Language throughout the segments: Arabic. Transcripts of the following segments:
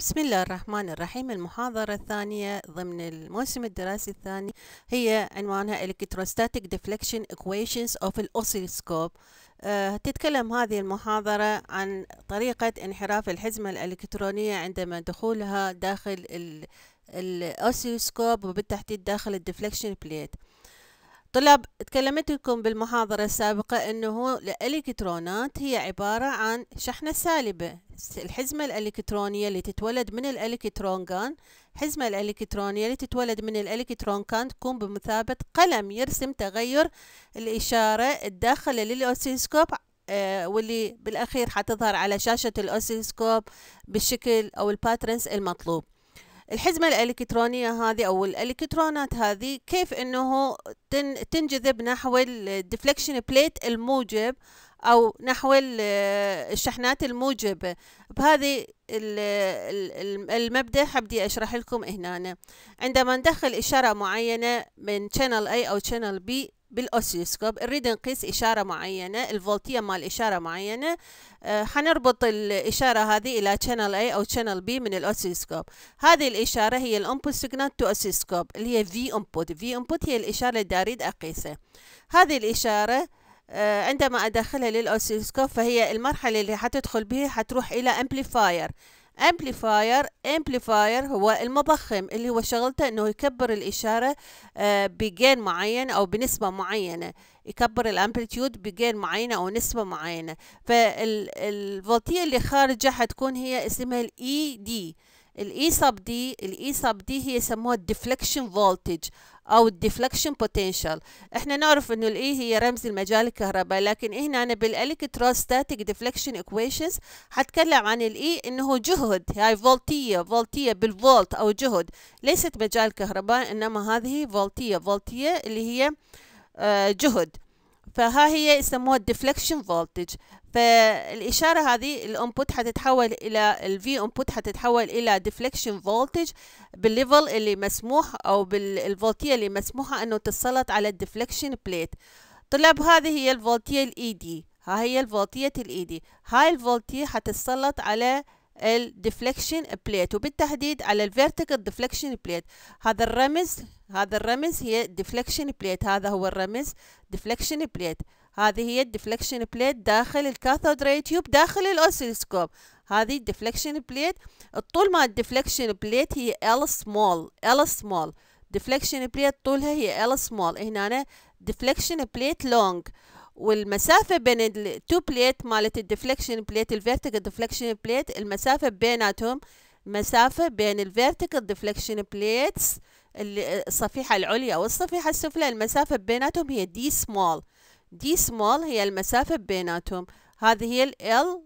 بسم الله الرحمن الرحيم المحاضرة الثانية ضمن الموسم الدراسي الثاني هي عنوانها Electrostatic Deflection Equations of the Oscilloscope أه تتكلم هذه المحاضرة عن طريقة انحراف الحزمة الإلكترونية عندما دخولها داخل الأوسيلوسكوب وبالتحديد داخل الديفليكشن بليت طلاب تكلمت لكم بالمحاضرة السابقة أنه الإلكترونات هي عبارة عن شحنة سالبة الحزمة الإلكترونية اللي تتولد من الإلكترون كان حزمة الإلكترونية اللي تتولد من الإلكترون كان تكون بمثابة قلم يرسم تغير الإشارة الداخلة للأوسيسكوب آه، واللي بالأخير حتظهر على شاشة الأوسيسكوب بالشكل أو الباترنس المطلوب الحزمة الإلكترونية هذه أو الإلكترونات هذه كيف أنه تنجذب نحو الديفليكشن بليت الموجب أو نحو الشحنات الموجبة بهذه المبدأ حبدي أشرح لكم هنا عندما ندخل إشارة معينة من شانل اي أو شانل بي بالاوسيلوسكوب نريد نقيس إشارة معينة الفولتية مال إشارة معينة أه حنربط الإشارة هذه إلى شانل اي أو شانل بي من الاوسيلوسكوب هذه الإشارة هي الانبوت سيجنال تو اوسيلوسكوب اللي هي V input V input هي الإشارة اللي أريد أقيسها هذه الإشارة آه، عندما أدخلها للأوسيلوسكوب فهي المرحلة اللي حتدخل به حتروح إلى أمبليفاير امبليفاير امبليفاير هو المضخم اللي هو شغلته انه يكبر الاشاره آه، بجين معين او بنسبه معينه يكبر الامبليتيود بجين معينه او نسبه معينه فالفولتيه اللي خارجه حتكون هي اسمها الاي دي e الاي سب دي الاي سب دي هي يسموها الديفليكشن فولتج او الديفليكشن بوتنشال احنا نعرف انه الاي هي رمز المجال الكهربائي لكن هنا انا بالالكتروستاتيك ديفليكشن ايكويشنز حتكلم عن الاي انه جهد هاي فولتيه فولتيه بالفولت او جهد ليست مجال كهرباء انما هذه فولتيه فولتيه اللي هي آه، جهد فها هي يسموها الديفليكشن فولتج فالإشارة هذه الانبوت حتتحول إلى الفي انبوت حتتحول إلى ديفليكشن فولتج بالليفل اللي مسموح أو بالفولتية اللي مسموحة أنه تتسلط على الديفليكشن بليت طلاب هذه هي الفولتية الإي دي e ها هي الفولتية الإي دي e هاي الفولتية حتتسلط على الديفليكشن بليت وبالتحديد على الفيرتيكال ديفليكشن بليت هذا الرمز هذا الرمز هي ديفليكشن بليت هذا هو الرمز ديفليكشن بليت هذه هي الديفليكشن بليت داخل الكاثود راي تيوب داخل الاوسيلوسكوب هذه الديفليكشن بليت الطول مال الديفليكشن بليت هي ال سمول ال سمول ديفليكشن بليت طولها هي ال سمول هنا ديفليكشن بليت لونج والمسافه بين التو بليت مالت الديفليكشن بليت الفيرتيكال ديفليكشن بليت المسافه بيناتهم مسافه بين الفيرتيكال ديفليكشن بليتس الصفيحه العليا والصفيحه السفلى المسافه بيناتهم هي دي سمول دي سمول هي المسافه بيناتهم هذه هي ال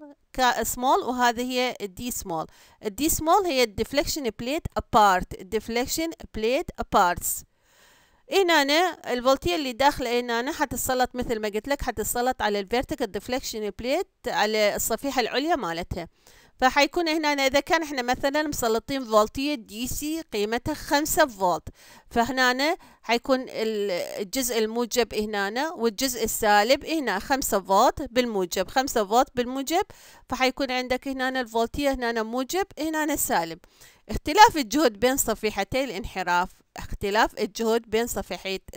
سمول وهذه هي الدي سمول الدي سمول هي الديفليكشن بليت apart الديفليكشن بليت apart هنا أنا البلطية اللي داخلة هنا أنا حتتسلط مثل ما قلت لك حتتسلط على الفيرتيكال ديفليكشن بليت على الصفيحة العليا مالتها فحيكون هنا أنا إذا كان إحنا مثلا مسلطين فولتية دي سي قيمتها خمسة فولت فهنا حيكون الجزء الموجب هنا والجزء السالب هنا خمسة فولت بالموجب خمسة فولت بالموجب فحيكون عندك هنا الفولتية هنا موجب هنا سالب اختلاف الجهد بين صفيحتي الانحراف اختلاف الجهد بين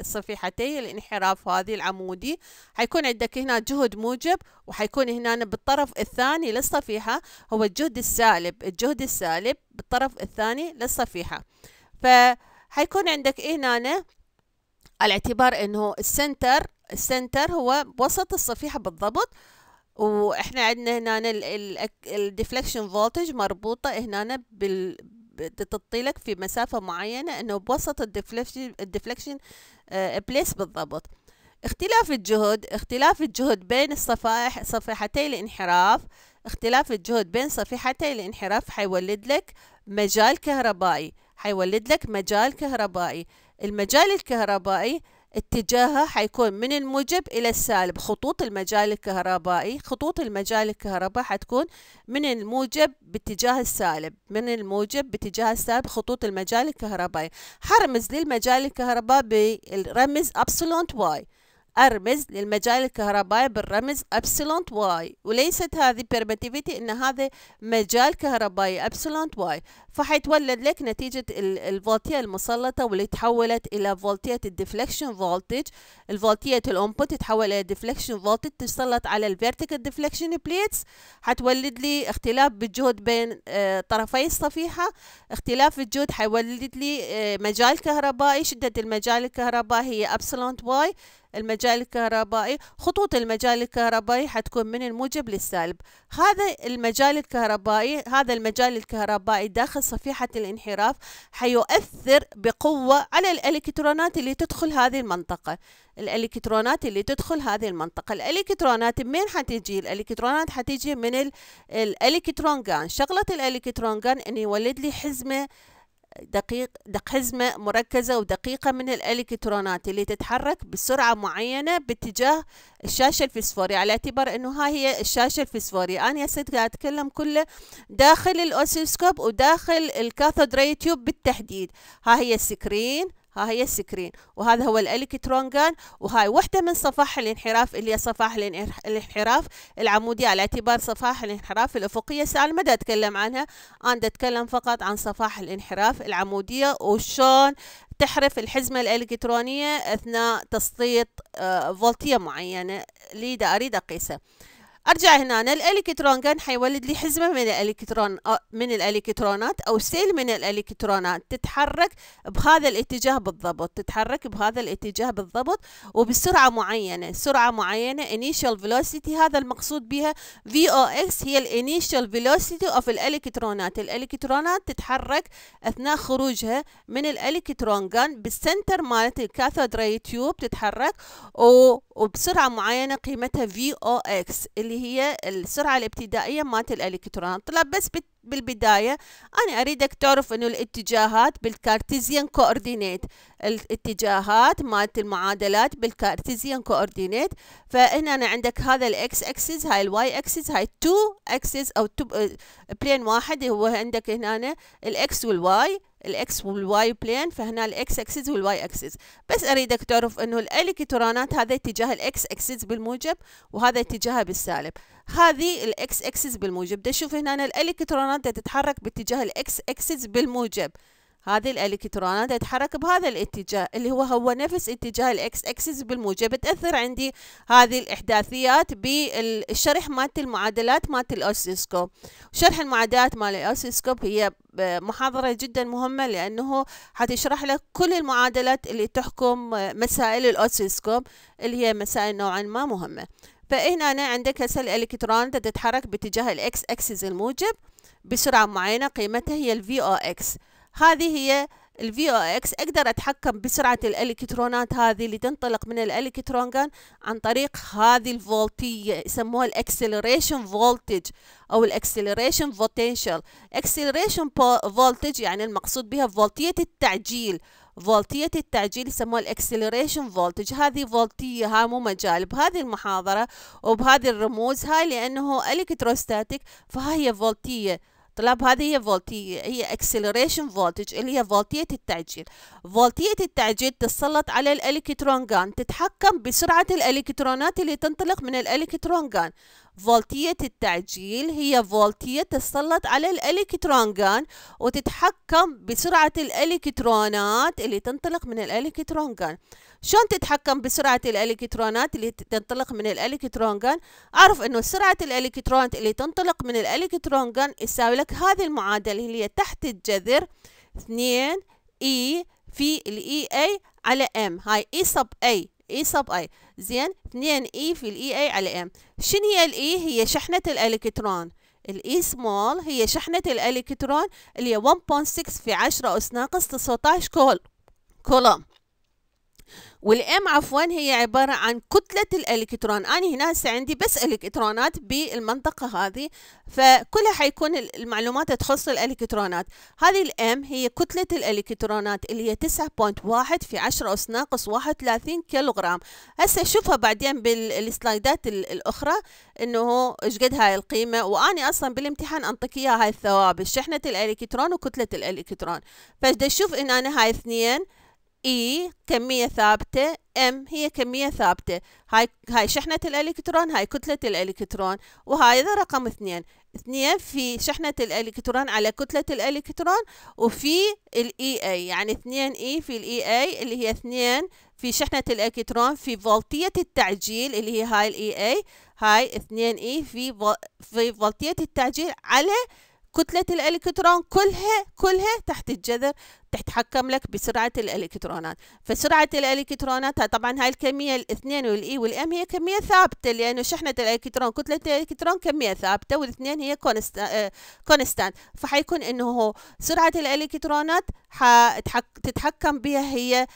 صفيحتي الانحراف هذه العمودي حيكون عندك هنا جهد موجب وحيكون هنا بالطرف الثاني للصفيحة هو الجهد السالب الجهد السالب بالطرف الثاني للصفيحة فحيكون عندك هنا الاعتبار انه السنتر السنتر هو وسط الصفيحة بالضبط واحنا عندنا هنا الديفليكشن فولتج مربوطة هنا بال بتطيلك في مسافة معينة انه بوسط الديفليكشن الديفليكشن بليس آه، بالضبط اختلاف الجهد اختلاف الجهد بين الصفائح صفيحتي الانحراف اختلاف الجهد بين صفيحتي الانحراف حيولد لك مجال كهربائي حيولد لك مجال كهربائي المجال الكهربائي اتجاهها حيكون من الموجب إلى السالب خطوط المجال الكهربائي خطوط المجال الكهرباء حتكون من الموجب باتجاه السالب من الموجب باتجاه السالب خطوط المجال الكهربائي حرمز للمجال الكهربائي بالرمز أبسلونت واي أرمز للمجال الكهربائي بالرمز أبسلون واي وليست هذه permittivity إن هذا مجال كهربائي أبسلون واي فحيتولد لك نتيجة الفولتية المسلطة واللي تحولت إلى فولتية الديفليكشن فولتج الفولتية الأنبوت تتحول إلى ديفليكشن فولتج تسلط على الفيرتيكال ديفليكشن بليتس حتولد لي اختلاف بالجهد بين آه، طرفي الصفيحة اختلاف الجهد حيولد لي آه، مجال كهربائي شدة المجال الكهربائي هي أبسلون واي المجال الكهربائي خطوط المجال الكهربائي حتكون من الموجب للسالب هذا المجال الكهربائي هذا المجال الكهربائي داخل صفيحة الانحراف حيؤثر بقوة على الإلكترونات اللي تدخل هذه المنطقة الإلكترونات اللي تدخل هذه المنطقة الإلكترونات من حتجي الإلكترونات حتجي من الإلكترون جان شغلة الإلكترون جان أن يولد لي حزمة دقيق دقحزمة مركزة ودقيقة من الإلكترونات اللي تتحرك بسرعة معينة باتجاه الشاشة الفسفورية على اعتبار أنه ها هي الشاشة الفسفورية أنا يا قاعد أتكلم كله داخل الأوسيلوسكوب وداخل الكاثود ري تيوب بالتحديد ها هي السكرين ها هي السكرين وهذا هو الالكترون جان وهاي وحده من صفائح الانحراف اللي هي صفائح الانحراف العمودي على اعتبار صفائح الانحراف الافقيه سأل ما اتكلم عنها انا اتكلم فقط عن صفائح الانحراف العموديه وشون تحرف الحزمة الإلكترونية أثناء تسليط آه، فولتية معينة لذا أريد أقيسها ارجع هنا الالكترون كان حيولد لي حزمه من الالكترون من الالكترونات او سيل من الالكترونات تتحرك بهذا الاتجاه بالضبط تتحرك بهذا الاتجاه بالضبط وبسرعه معينه سرعه معينه initial velocity هذا المقصود بها VOX هي الانيشال velocity اوف الالكترونات الالكترونات تتحرك اثناء خروجها من الالكترون جان بالسنتر مالت الكاثود راي تيوب تتحرك وبسرعه معينه قيمتها VOX اللي هي السرعة الابتدائية مات الإلكترون طلاب بس بالبداية أنا أريدك تعرف إنه الاتجاهات بالكارتيزيان كوردينيت الاتجاهات مالت المعادلات بالكارتيزيان كوردينيت فهنا أنا عندك هذا الاكس اكسس هاي الواي اكسس هاي تو اكسس او بلين آه، واحد هو عندك هنا الاكس والواي الاكس والواي بلين فهنا الاكس اكسس والواي اكسس بس اريدك تعرف انه الالكترونات هذا اتجاه الاكس اكسس بالموجب وهذا اتجاهها بالسالب هذه الاكس اكسس بالموجب ده شوف هنا الالكترونات تتحرك باتجاه الاكس اكسس بالموجب هذه الالكترونات تتحرك بهذا الاتجاه اللي هو هو نفس اتجاه الاكس اكسس بالموجب تاثر عندي هذه الاحداثيات بالشرح مالت المعادلات مالت الاوسيسكوب شرح المعادلات مال الاوسيسكوب هي محاضرة جدا مهمة لأنه حتشرح لك كل المعادلات اللي تحكم مسائل الأوسيسكوب اللي هي مسائل نوعا ما مهمة فهنا أنا عندك هسه الإلكترون تتحرك باتجاه الإكس أكسس الموجب بسرعة معينة قيمتها هي أو VOX هذه هي الفي او اكس اقدر اتحكم بسرعة الالكترونات هذه اللي تنطلق من الالكترون جان عن طريق هذه الفولتية يسموها الاكسلريشن فولتج او الاكسلريشن بوتنشال اكسلريشن فولتج يعني المقصود بها فولتية التعجيل فولتية التعجيل يسموها الاكسلريشن فولتج هذه فولتية ها مو مجال بهذه المحاضرة وبهذه الرموز هاي لأنه الكتروستاتيك فهي فولتية طلاب هذه هي فولتية هي acceleration voltage اللي هي فولتية التعجيل فولتية التعجيل تتسلط على الالكترون جان تتحكم بسرعة الالكترونات اللي تنطلق من الالكترون جان فولتية التعجيل هي فولتية تسلط على الإلكترونجان وتتحكم بسرعة الإلكترونات اللي تنطلق من الإلكترونجان شلون تتحكم بسرعة الإلكترونات اللي تنطلق من الإلكترونجان أعرف أنه سرعة الإلكترونات اللي تنطلق من الإلكترونجان يساوي لك هذه المعادلة اللي هي تحت الجذر 2 E في الاي اي e على ام هاي E صب اي اي سب اي زين 2 اي e في الاي اي e على ام شنو هي الاي e؟ هي شحنه الالكترون الاي سمول هي شحنه الالكترون اللي هي 1.6 في 10 اس ناقص 19 كول كولوم والام عفوا هي عبارة عن كتلة الإلكترون أنا هنا هسه عندي بس إلكترونات بالمنطقة هذه فكلها حيكون المعلومات تخص الإلكترونات هذه الام هي كتلة الإلكترونات اللي هي 9.1 في 10 أس ناقص 31 كيلوغرام هسه شوفها بعدين بالسلايدات الأخرى إنه إيش قد هاي القيمة واني أصلا بالامتحان أنطيك إياها هاي الثوابت شحنة الإلكترون وكتلة الإلكترون فاش شوف إن أنا هاي اثنين E كمية ثابتة M هي كمية ثابتة هاي, هاي شحنة الإلكترون هاي كتلة الإلكترون وهذا رقم اثنين اثنين في شحنة الإلكترون على كتلة الإلكترون وفي ال EA يعني اثنين E في ال EA اللي هي اثنين في شحنة الإلكترون في فولتية التعجيل اللي هي هاي ال EA هاي اثنين E في في فولتية التعجيل على كتلة الإلكترون كلها كلها تحت الجذر بتحكم لك بسرعة الإلكترونات فسرعة الإلكترونات طبعا هاي الكمية الاثنين والإي والإم هي كمية ثابتة لأنه شحنة الإلكترون كتلة الإلكترون كمية ثابتة والاثنين هي آه، كونستانت فحيكون إنه سرعة الإلكترونات تتحكم بها هي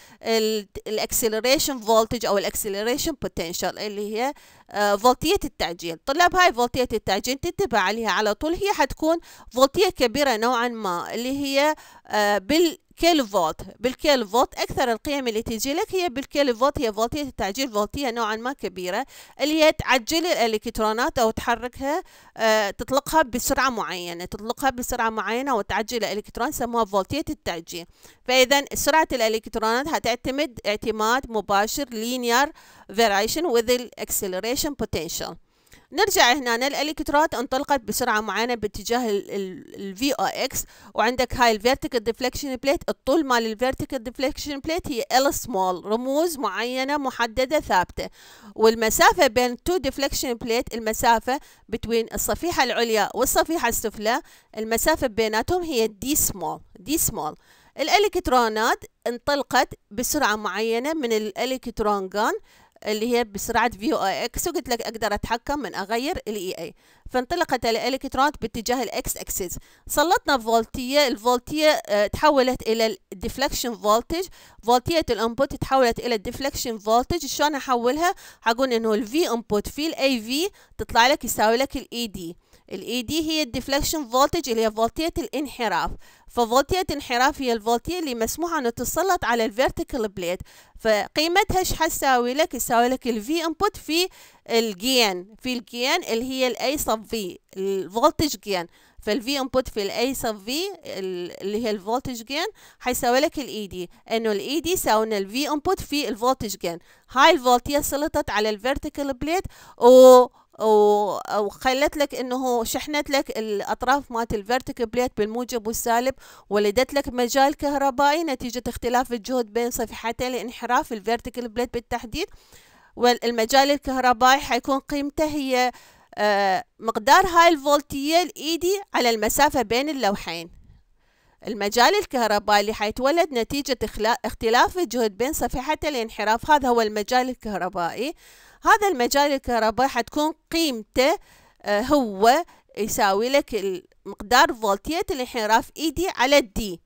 الأكسلريشن فولتج أو الأكسلريشن بوتنشال اللي هي آه، فولتية التعجيل طلاب هاي فولتية التعجيل تنتبه عليها على طول هي حتكون فولتية كبيرة نوعا ما اللي هي آه، بالكيلوفولت بالكيلوفولت أكثر القيم اللي تيجي لك هي بالكيلوفولت هي فولتية التعجيل فولتية نوعا ما كبيرة اللي هي تعجل الإلكترونات أو تحركها آه، تطلقها بسرعة معينة تطلقها بسرعة معينة وتعجل الإلكترون سموها فولتية التعجيل فإذا سرعة الإلكترونات هتعتمد اعتماد مباشر linear variation with الاكسلريشن acceleration potential نرجع هنا الالكترات انطلقت بسرعة معينة باتجاه الفي او اكس وعندك هاي الفيرتيكال ديفليكشن بليت الطول مال الفيرتيكال ديفليكشن بليت هي ال سمول رموز معينة محددة ثابتة والمسافة بين تو ديفليكشن بليت المسافة بين الصفيحة العليا والصفيحة السفلى المسافة بيناتهم هي دي سمول دي سمول الالكترونات انطلقت بسرعة معينة من الالكترون جان اللي هي بسرعة في او اي اكس وقلت لك اقدر اتحكم من اغير الاي اي e فانطلقت الالكترونات باتجاه الاكس اكسس سلطنا فولتية الفولتية آه، تحولت الى الديفلكشن فولتج فولتية الانبوت تحولت الى الديفلكشن فولتج شلون احولها حقول انه الفي انبوت في الاي في تطلع لك يساوي لك الاي دي e الاي دي هي الديفليكشن فولتج اللي هي فولتية الانحراف ففولتية الانحراف هي الفولتية اللي مسموح انه تسلط على الفيرتيكال بليد فقيمتها ايش حتساوي لك تساوي لك الفي انبوت في الجين في الجين اللي هي الاي سب في الفولتج جين فالفي انبوت في الاي sub في اللي هي الفولتج جين حيساوي لك الاي دي e انه الاي e دي ساوي الفي انبوت في الفولتج جين هاي الفولتيه سلطت على الفيرتيكال بليت و وخلت لك انه شحنت لك الاطراف مالت الفيرتيك بليت بالموجب والسالب ولدت لك مجال كهربائي نتيجه اختلاف الجهد بين صفحتين الانحراف الفيرتيك بليت بالتحديد والمجال الكهربائي حيكون قيمته هي آه، مقدار هاي الفولتية الإيدي على المسافة بين اللوحين المجال الكهربائي اللي حيتولد نتيجة اختلاف الجهد بين صفحتي الانحراف هذا هو المجال الكهربائي هذا المجال الكهربائي حتكون قيمته آه، هو يساوي لك مقدار فولتية الانحراف اي e دي على الدي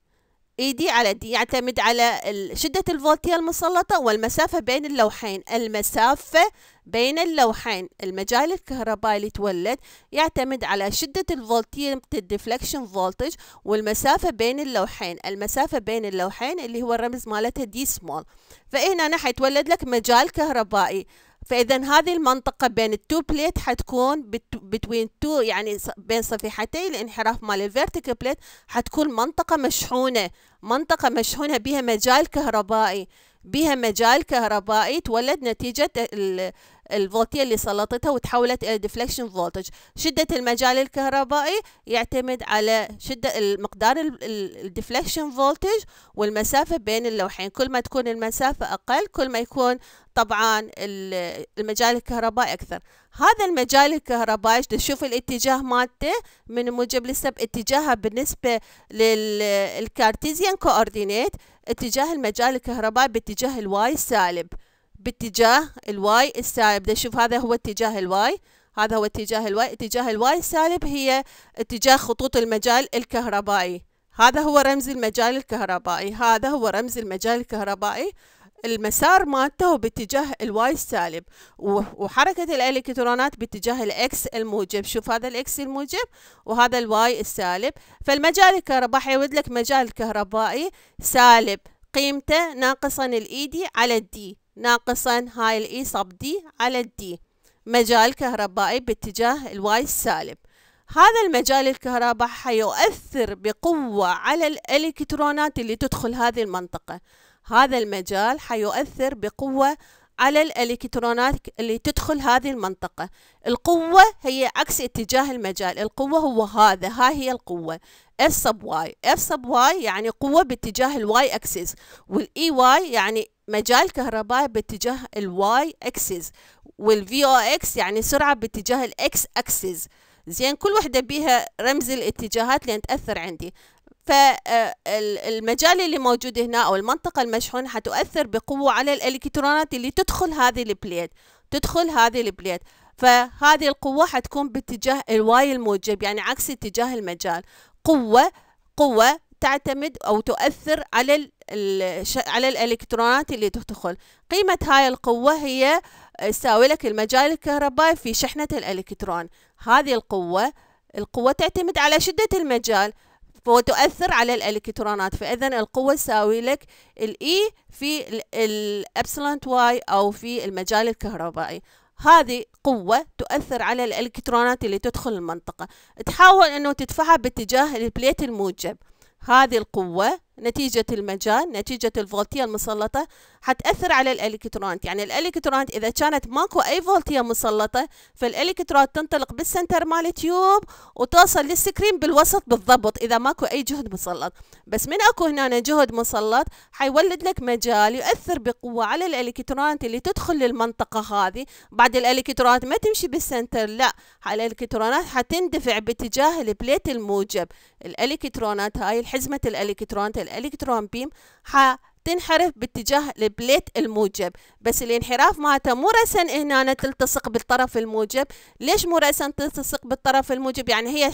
اي دي على دي يعتمد على شدة الفولتية المسلطة والمسافة بين اللوحين المسافة بين اللوحين المجال الكهربائي اللي تولد يعتمد على شدة الفولتية الديفلكشن فولتج والمسافة بين اللوحين المسافة بين اللوحين اللي هو الرمز مالتها دي سمول فهنا نحن يتولد لك مجال كهربائي فاذا هذه المنطقه بين التو بليت حتكون بتوين تو يعني بين صفيحتي الانحراف مال الفيرتيكال بليت حتكون منطقه مشحونه منطقه مشحونه بها مجال كهربائي بها مجال كهربائي تولد نتيجة الفولتية اللي سلطتها وتحولت إلى ديفليكشن فولتج شدة المجال الكهربائي يعتمد على شدة مقدار الديفليكشن فولتج والمسافة بين اللوحين كل ما تكون المسافة أقل كل ما يكون طبعا المجال الكهربائي أكثر هذا المجال الكهربائي تشوف الاتجاه مالته من موجب لسب اتجاهها بالنسبة للكارتيزيان كوردينيت اتجاه المجال الكهربائي باتجاه الواي سالب باتجاه الواي السالب بدي اشوف هذا هو اتجاه الواي هذا هو اتجاه الواي اتجاه الواي السالب هي اتجاه خطوط المجال الكهربائي هذا هو رمز المجال الكهربائي هذا هو رمز المجال الكهربائي المسار مالته باتجاه الواي السالب وحركة الإلكترونات باتجاه الإكس الموجب شوف هذا الإكس الموجب وهذا الواي السالب فالمجال الكهربائي حيود لك مجال كهربائي سالب قيمته ناقصا الإي دي e على الدي ناقصا هاي الإي صب دي على الدي مجال كهربائي باتجاه الواي السالب هذا المجال الكهرباء حيؤثر بقوة على الإلكترونات اللي تدخل هذه المنطقة هذا المجال حيؤثر بقوة على الإلكترونات اللي تدخل هذه المنطقة القوة هي عكس اتجاه المجال القوة هو هذا هاي هي القوة F sub Y F sub Y يعني قوة باتجاه الواي أكسس والإي واي e يعني مجال كهربائي باتجاه الواي اكسس والفي او اكس يعني سرعة باتجاه الاكس اكسس زين كل وحدة بيها رمز الاتجاهات اللي تأثر عندي فالمجال آه، اللي موجود هنا او المنطقة المشحونة حتؤثر بقوة على الالكترونات اللي تدخل هذه البليت تدخل هذه البليت فهذه القوة حتكون باتجاه الواي الموجب يعني عكس اتجاه المجال قوة قوة تعتمد أو تؤثر على على الالكترونات اللي تدخل قيمة هاي القوة هي آه، تساوي لك المجال الكهربائي في شحنة الالكترون هذه القوة القوة تعتمد على شدة المجال وتؤثر على الالكترونات فاذا القوه تساوي لك الاي e في الابسلون واي او في المجال الكهربائي هذه قوة تؤثر على الإلكترونات اللي تدخل المنطقة تحاول أنه تدفعها باتجاه البليت الموجب هذه القوة نتيجة المجال نتيجة الفولتية المسلطة حتأثر على الإلكترونات يعني الإلكترونات إذا كانت ماكو أي فولتية مسلطة فالإلكترونات تنطلق بالسنتر مال تيوب وتوصل للسكرين بالوسط بالضبط إذا ماكو أي جهد مسلط بس من أكو هنا جهد مسلط حيولد لك مجال يؤثر بقوة على الإلكترونات اللي تدخل للمنطقة هذه بعد الإلكترونات ما تمشي بالسنتر لا الإلكترونات حتندفع باتجاه البليت الموجب الإلكترونات هاي الحزمة الإلكترونات الالكترون بيم حتنحرف باتجاه البليت الموجب بس الانحراف مالته مو رأسا هنا تلتصق بالطرف الموجب ليش مو رأسا تلتصق بالطرف الموجب يعني هي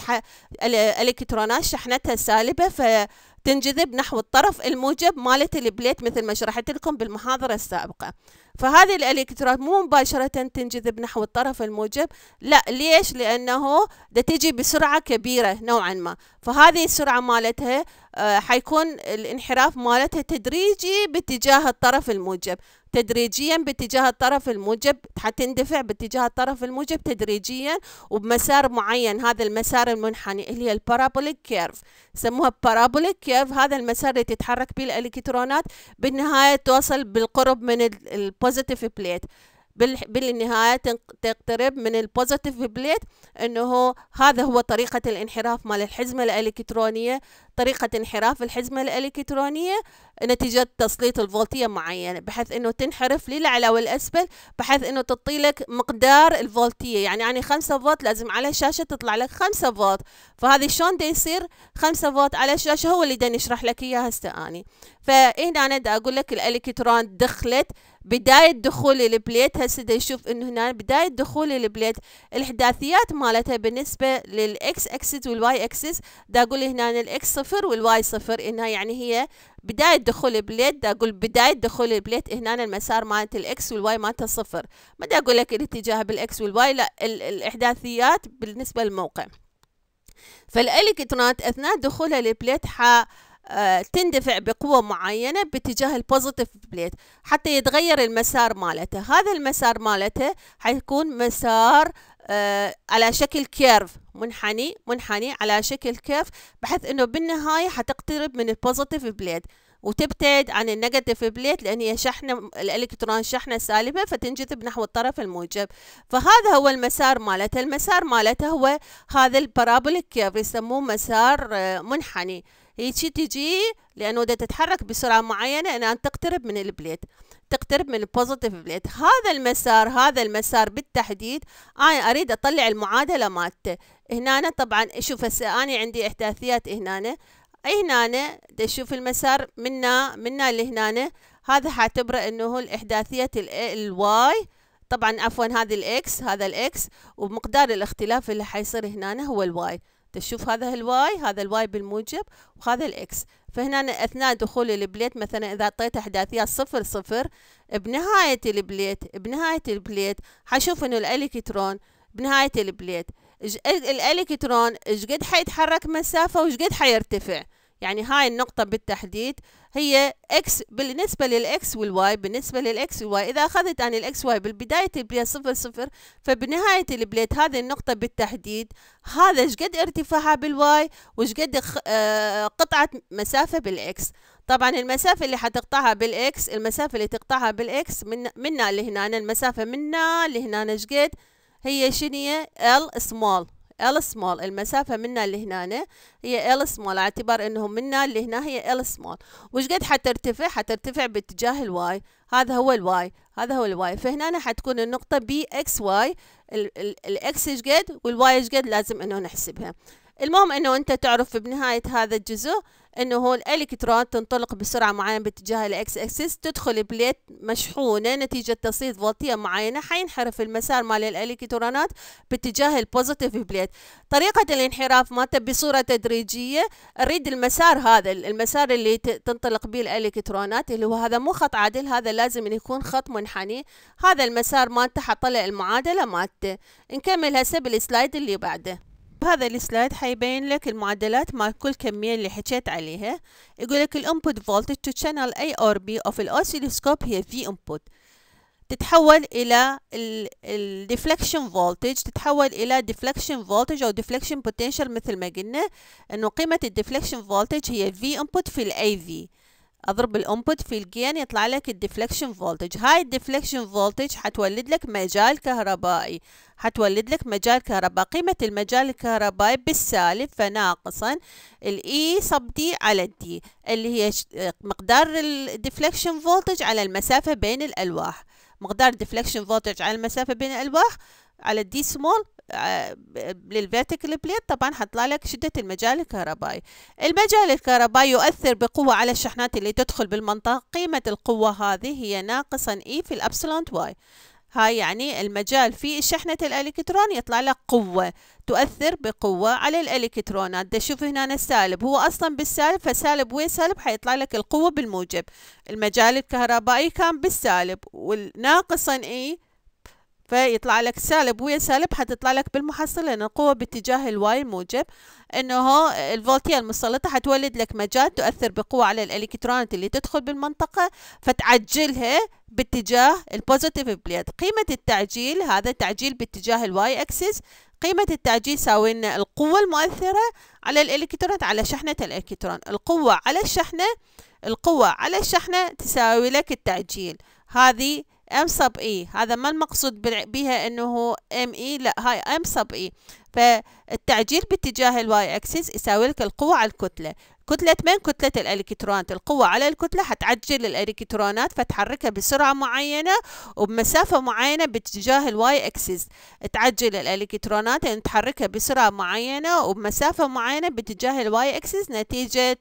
الالكترونات شحنتها سالبة ف تنجذب نحو الطرف الموجب مالت البليت مثل ما شرحت لكم بالمحاضرة السابقة فهذه الإلكترونات مو مباشرة تنجذب نحو الطرف الموجب لا ليش لأنه دا تجي بسرعة كبيرة نوعا ما فهذه السرعة مالتها آه، حيكون الانحراف مالتها تدريجي باتجاه الطرف الموجب تدريجيا باتجاه الطرف الموجب حتندفع باتجاه الطرف الموجب تدريجيا وبمسار معين هذا المسار المنحني اللي هي البارابوليك كيرف سموها بارابوليك كيرف هذا المسار اللي تتحرك به الالكترونات بالنهايه توصل بالقرب من البوزيتيف بليت بالنهاية تقترب من البوزيتيف بليت انه هذا هو طريقة الانحراف مال الحزمة الالكترونية طريقة انحراف الحزمة الإلكترونية نتيجة تسليط الفولتية معينة بحيث أنه تنحرف للأعلى والأسفل بحيث أنه تعطي لك مقدار الفولتية يعني يعني 5 فولت لازم على الشاشة تطلع لك 5 فولت فهذه شلون دي يصير 5 فولت على الشاشة هو اللي دا نشرح لك إياه هسه أني فهنا أنا دا أقول لك الإلكترون دخلت بداية دخول البليت هسه دا يشوف انه هنا بداية دخول البليت الاحداثيات مالتها بالنسبة للاكس اكسس والواي اكسس دا اقول هنا الاكس صفر والواي صفر انها يعني هي بداية دخول البليت اقول بداية دخول البليت هنا المسار مالت الاكس والواي مالته صفر ما دا اقول لك الاتجاه بالاكس والواي لا الاحداثيات بالنسبة للموقع فالالكترونات اثناء دخولها للبليت ح آه، تندفع بقوة معينة باتجاه البوزيتيف بليت حتى يتغير المسار مالته هذا المسار مالته حيكون مسار آه، على شكل كيرف منحني منحني على شكل كيرف بحيث انه بالنهاية حتقترب من البوزيتيف بليد وتبتعد عن النيجاتيف بليت لان هي شحنه الالكترون شحنه سالبه فتنجذب نحو الطرف الموجب فهذا هو المسار مالته المسار مالته هو هذا البارابوليك كيرف يسموه مسار آه، منحني هيجي تجي لانه بدها تتحرك بسرعه معينه ان تقترب من البليت تقترب من البوزيتيف بليد هذا المسار هذا المسار بالتحديد انا اريد اطلع المعادله مالته هنا طبعا شوف هسه انا عندي احداثيات هنا هنا تشوف المسار منا منا لهنا هذا حاعتبره انه هو الواي طبعا عفوا هذه الاكس هذا الاكس ومقدار الاختلاف اللي حيصير هنا هو الواي تشوف هذا الواي هذا الواي بالموجب وهذا الاكس فهنا اثناء دخول البليت مثلا اذا اعطيت احداثيه صفر صفر بنهاية البليت بنهاية البليت حشوف انه الالكترون بنهاية البليت الالكترون ايش قد حيتحرك مسافة وايش قد حيرتفع يعني هاي النقطة بالتحديد هي اكس بالنسبة للاكس والواي بالنسبة للاكس والواي إذا أخذت عن الاكس واي بالبداية البلاي صفر صفر فبنهاية البليت هذه النقطة بالتحديد هذا شقد ارتفاعها بالواي وشقد آه، قطعة مسافة بالاكس طبعا المسافة اللي حتقطعها بالاكس المسافة اللي تقطعها بالاكس من منا لهنا المسافة منا لهنا شقد هي شنية ال سمول ال سمول المسافة منا لهنا هي ال سمول على اعتبار انه منا لهنا هي ال سمول وش قد حترتفع حترتفع باتجاه الواي هذا هو الواي هذا هو الواي فهنا حتكون النقطة بي اكس واي الاكس ايش قد والواي ايش قد لازم انه نحسبها المهم انه انت تعرف بنهاية هذا الجزء انه هو الالكترون تنطلق بسرعه معينه باتجاه الاكس اكسس تدخل بليت مشحونه نتيجه تسليط فولتيه معينه حينحرف المسار مال الالكترونات باتجاه البوزيتيف بليت طريقه الانحراف مالته بصوره تدريجيه نريد المسار هذا المسار اللي تنطلق به الالكترونات اللي هو هذا مو خط عادل هذا لازم يكون خط منحني هذا المسار مالته حطلع المعادله مالته نكمل هسه بالسلايد اللي بعده بهذا السلايد حيبين لك المعدلات مع كل كمية اللي حكيت عليها يقول لك الانبوت فولتج to channel A or B of الأوسيلوسكوب هي V input تتحول إلى الديفلكشن فولتج تتحول إلى ديفلكشن فولتج أو ديفلكشن بوتنشال مثل ما قلنا إنه قيمة الديفلكشن فولتج هي V input في الاي AV اضرب الانبوت في الجين يطلع لك الديفليكشن فولتج هاي الديفليكشن فولتج حتولد لك مجال كهربائي حتولد لك مجال كهرباء قيمة المجال الكهربائي بالسالب فناقصا الاي سب دي على الدي اللي هي مقدار الديفليكشن فولتج على المسافة بين الالواح مقدار الديفليكشن فولتج على المسافة بين الالواح على الدي سمول آه، للفيرتيكال بليت طبعا حطلع لك شدة المجال الكهربائي المجال الكهربائي يؤثر بقوة على الشحنات اللي تدخل بالمنطقة قيمة القوة هذه هي ناقصا إي e في الأبسلون واي هاي يعني المجال في شحنة الإلكترون يطلع لك قوة تؤثر بقوة على الإلكترونات ده شوف هنا السالب هو أصلا بالسالب فسالب وين سالب حيطلع لك القوة بالموجب المجال الكهربائي كان بالسالب والناقصا إي e فيطلع لك سالب ويا سالب حتطلع لك بالمحصلة لأن القوة باتجاه الواي الموجب أنه الفولتية المسلطة حتولد لك مجال تؤثر بقوة على الإلكترونات اللي تدخل بالمنطقة فتعجلها باتجاه البوزيتيف بليد قيمة التعجيل هذا تعجيل باتجاه الواي أكسس قيمة التعجيل ساوي لنا القوة المؤثرة على الإلكترونات على شحنة الإلكترون القوة على الشحنة القوة على الشحنة تساوي لك التعجيل هذه ام سب اي هذا ما المقصود بها انه ام اي e، لا هاي ام سب اي ف التعجيل باتجاه الواي اكسس يساوي لك القوة على الكتلة كتلة من كتلة الإلكترونات القوة على الكتلة حتعجل الإلكترونات فتحركها بسرعة معينة وبمسافة معينة باتجاه الواي أكسس تعجل الإلكترونات يعني تحركها بسرعة معينة وبمسافة معينة باتجاه الواي أكسس نتيجة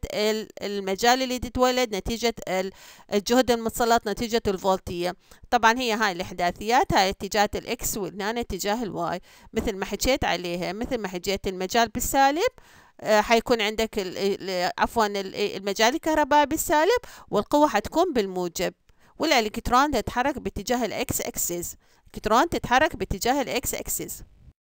المجال اللي تتولد نتيجة الجهد المتسلط نتيجة الفولتية طبعا هي هاي الإحداثيات هاي اتجاهات الإكس وهنا اتجاه الواي مثل ما حكيت عليها مثل ما حكيت جهة المجال بالسالب آه، حيكون عندك عفوا المجال الكهربائي بالسالب والقوة حتكون بالموجب والالكترون تتحرك باتجاه الاكس اكسس الالكترون تتحرك باتجاه الاكس اكسس